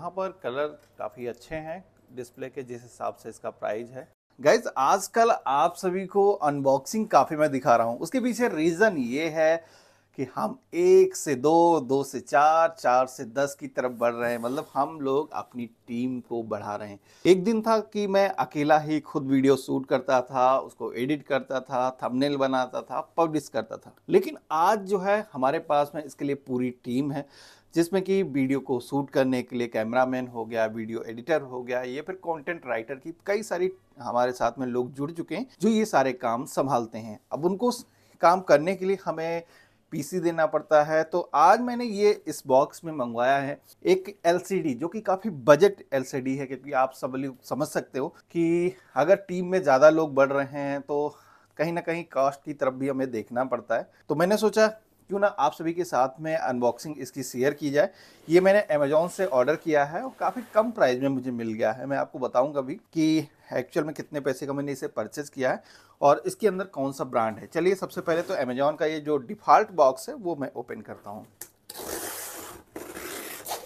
यहाँ पर कलर काफ़ी अच्छे हैं डिस्प्ले के जिस हिसाब से इसका प्राइस है गाइज आजकल आप सभी को अनबॉक्सिंग काफ़ी मैं दिखा रहा हूँ उसके पीछे रीज़न ये है कि हम एक से दो दो से चार चार से दस की तरफ बढ़ रहे हैं मतलब हम लोग अपनी टीम को बढ़ा रहे हैं एक दिन था कि मैं अकेला ही खुद वीडियो शूट करता था उसको एडिट करता था थंबनेल बनाता था पब्लिश करता था लेकिन आज जो है हमारे पास में इसके लिए पूरी टीम है जिसमें कि वीडियो को शूट करने के लिए कैमरामैन हो गया वीडियो एडिटर हो गया या फिर कंटेंट राइटर की कई सारी हमारे साथ में लोग जुड़ चुके हैं जो ये सारे काम संभालते हैं अब उनको काम करने के लिए हमें पीसी देना पड़ता है तो आज मैंने ये इस बॉक्स में मंगवाया है एक एलसीडी जो कि काफ़ी बजट एलसीडी है क्योंकि आप सब लोग समझ सकते हो कि अगर टीम में ज़्यादा लोग बढ़ रहे हैं तो कहीं ना कहीं कॉस्ट की तरफ भी हमें देखना पड़ता है तो मैंने सोचा क्यों ना आप सभी के साथ में अनबॉक्सिंग इसकी शेयर की जाए ये मैंने अमेजोन से ऑर्डर किया है और काफ़ी कम प्राइस में मुझे मिल गया है मैं आपको बताऊंगा भी कि एक्चुअल में कितने पैसे का मैंने इसे परचेज किया है और इसके अंदर कौन सा ब्रांड है चलिए सबसे पहले तो अमेजोन का ये जो डिफ़ॉल्ट बॉक्स है वो मैं ओपन करता हूँ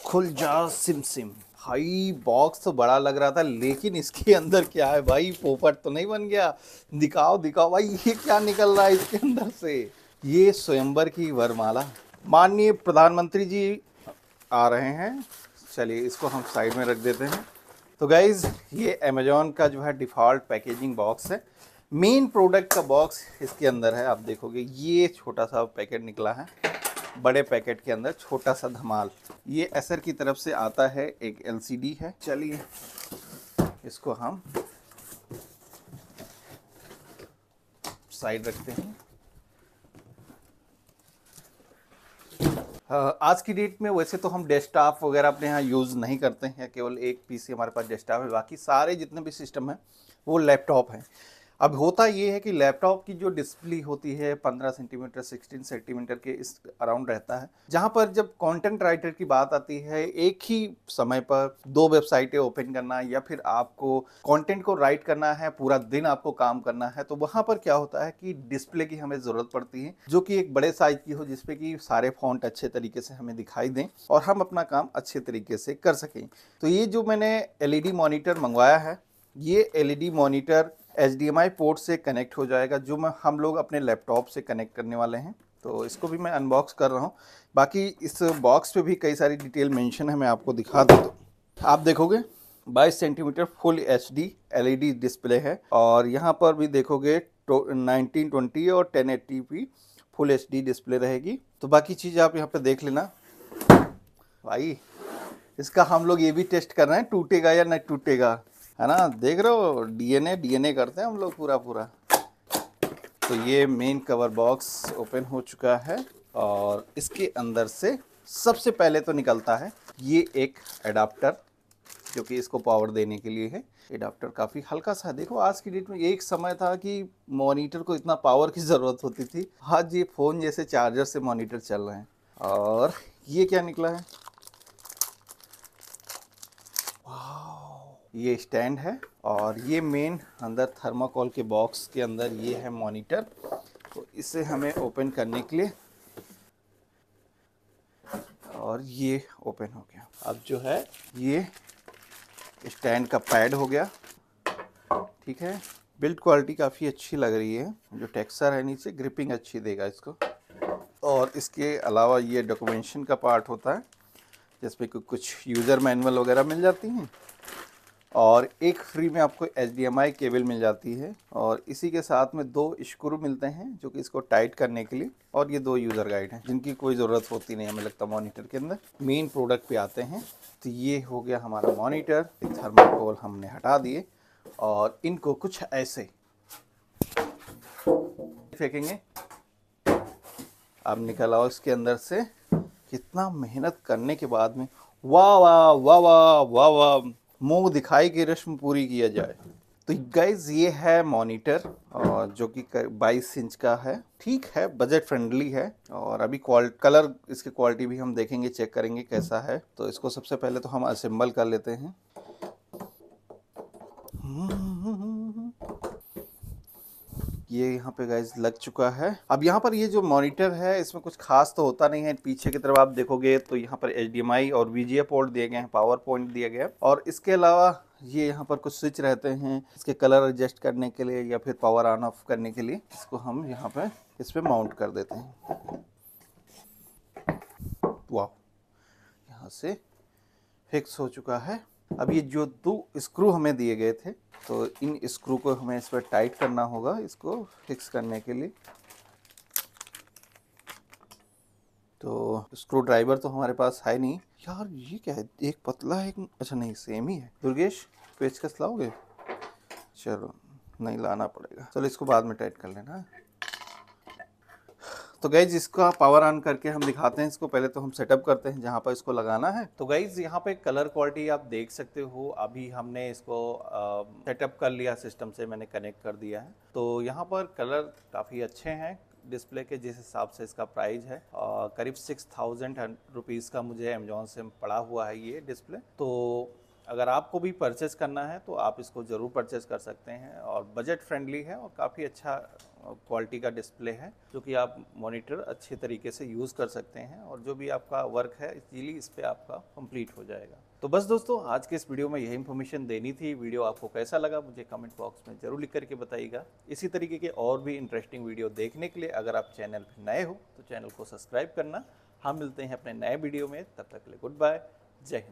खुल जा सिम सिम भाई बॉक्स तो बड़ा लग रहा था लेकिन इसके अंदर क्या है भाई पोपट तो नहीं बन गया दिखाओ दिखाओ भाई ये क्या निकल रहा है इसके अंदर से ये स्वयंवर की वरमाला माननीय प्रधानमंत्री जी आ रहे हैं चलिए इसको हम साइड में रख देते हैं तो गाइज़ ये अमेजोन का जो है डिफ़ॉल्ट पैकेजिंग बॉक्स है मेन प्रोडक्ट का बॉक्स इसके अंदर है आप देखोगे ये छोटा सा पैकेट निकला है बड़े पैकेट के अंदर छोटा सा धमाल ये असर की तरफ से आता है एक एलसीडी है चलिए इसको हम साइड रखते हैं आज की डेट में वैसे तो हम डेस्कटॉप वगैरह अपने यहाँ यूज़ नहीं करते हैं केवल एक पीसी हमारे पास डेस्कटॉप है बाकी सारे जितने भी सिस्टम हैं वो लैपटॉप हैं अब होता ये है कि लैपटॉप की जो डिस्प्ले होती है 15 सेंटीमीटर 16 सेंटीमीटर के इस अराउंड रहता है जहाँ पर जब कंटेंट राइटर की बात आती है एक ही समय पर दो वेबसाइटें ओपन करना या फिर आपको कंटेंट को राइट करना है पूरा दिन आपको काम करना है तो वहाँ पर क्या होता है कि डिस्प्ले की हमें ज़रूरत पड़ती है जो कि एक बड़े साइज की हो जिसपे कि सारे फॉन्ट अच्छे तरीके से हमें दिखाई दें और हम अपना काम अच्छे तरीके से कर सकें तो ये जो मैंने एल ई मॉनिटर मंगवाया है ये L E monitor H port से कनेक्ट हो जाएगा जो मैं हम लोग अपने लैपटॉप से कनेक्ट करने वाले हैं तो इसको भी मैं अनबॉक्स कर रहा हूँ बाकी इस बॉक्स पे भी कई सारी डिटेल मेंशन है मैं आपको दिखा दूँ तो। आप देखोगे 22 centimetre full H LED display है और यहाँ पर भी देखोगे तो, 1920 और 1080p फुल एच डिस्प्ले रहेगी तो बाकी चीज़ आप यहाँ पर देख लेना भाई इसका हम लोग ये भी टेस्ट कर रहे हैं टूटेगा या नहीं टूटेगा है ना देख रहे हो डीएनए डीएनए करते हैं हम लोग पूरा पूरा तो ये मेन कवर बॉक्स ओपन हो चुका है और इसके अंदर से सबसे पहले तो निकलता है ये एक एडाप्टर जो कि इसको पावर देने के लिए है एडाप्टर काफ़ी हल्का सा है देखो आज की डेट में एक समय था कि मॉनिटर को इतना पावर की ज़रूरत होती थी आज ये फ़ोन जैसे चार्जर से मॉनिटर चल रहे हैं और ये क्या निकला है ये स्टैंड है और ये मेन अंदर थर्माकोल के बॉक्स के अंदर ये है मॉनिटर तो इसे हमें ओपन करने के लिए और ये ओपन हो गया अब जो है ये स्टैंड का पैड हो गया ठीक है बिल्ड क्वालिटी काफ़ी अच्छी लग रही है जो टेक्सचर है नीचे ग्रिपिंग अच्छी देगा इसको और इसके अलावा ये डॉक्यूमेंशन का पार्ट होता है जिसमें कुछ यूज़र मैनुअल वगैरह मिल जाती हैं और एक फ्री में आपको एच केबल मिल जाती है और इसी के साथ में दो स्क्रू मिलते हैं जो कि इसको टाइट करने के लिए और ये दो यूज़र गाइड हैं जिनकी कोई ज़रूरत होती नहीं हमें लगता मॉनिटर के अंदर मेन प्रोडक्ट पे आते हैं तो ये हो गया हमारा मॉनिटर थर्माकोल हमने हटा दिए और इनको कुछ ऐसे फेंकेंगे अब निकल आओ इसके अंदर से कितना मेहनत करने के बाद में वाह वाह वाह वाह वाह वाह मुंह दिखाई की रस्म पूरी किया जाए तो गाइज ये है मॉनिटर और जो कि 22 इंच का है ठीक है बजट फ्रेंडली है और अभी कलर इसकी क्वालिटी भी हम देखेंगे चेक करेंगे कैसा है तो इसको सबसे पहले तो हम असेंबल कर लेते हैं हम्म। ये यहाँ पे गाइज लग चुका है अब यहाँ पर ये जो मॉनिटर है इसमें कुछ खास तो होता नहीं है पीछे की तरफ आप देखोगे तो यहाँ पर एच और वी पोर्ट दिए गए हैं पावर पॉइंट दिए गए और इसके अलावा ये यहाँ पर कुछ स्विच रहते हैं इसके कलर एडजस्ट करने के लिए या फिर पावर ऑन ऑफ करने के लिए इसको हम यहाँ पर इस पर माउंट कर देते हैं वाह यहाँ से फिक्स हो चुका है अब ये जो दो स्क्रू हमें दिए गए थे तो इन स्क्रू को हमें इस पर टाइट करना होगा इसको फिक्स करने के लिए तो स्क्रू ड्राइवर तो हमारे पास है नहीं यार ये क्या है एक पतला है एक अच्छा नहीं सेम ही है दुर्गेश पेचकस लाओगे चलो नहीं लाना पड़ेगा चलो इसको बाद में टाइट कर लेना तो गाइज इसका पावर ऑन करके हम दिखाते हैं इसको पहले तो हम सेटअप करते हैं जहाँ पर इसको लगाना है तो गाइज यहाँ पे कलर क्वालिटी आप देख सकते हो अभी हमने इसको सेटअप कर लिया सिस्टम से मैंने कनेक्ट कर दिया है तो यहाँ पर कलर काफ़ी अच्छे हैं डिस्प्ले के जिस हिसाब से इसका प्राइस है करीब सिक्स थाउजेंड रुपीज़ का मुझे अमेजोन से पड़ा हुआ है ये डिस्प्ले तो अगर आपको भी परचेज़ करना है तो आप इसको ज़रूर परचेज़ कर सकते हैं और बजट फ्रेंडली है और काफ़ी अच्छा क्वालिटी का डिस्प्ले है जो कि आप मॉनिटर अच्छे तरीके से यूज़ कर सकते हैं और जो भी आपका वर्क है इजीली इस पर आपका कंप्लीट हो जाएगा तो बस दोस्तों आज के इस वीडियो में यही इन्फॉर्मेशन देनी थी वीडियो आपको कैसा लगा मुझे कमेंट बॉक्स में ज़रूर लिख करके बताइएगा इसी तरीके के और भी इंटरेस्टिंग वीडियो देखने के लिए अगर आप चैनल पर नए हो तो चैनल को सब्सक्राइब करना हम मिलते हैं अपने नए वीडियो में तब तक के लिए गुड बाय जय हिंद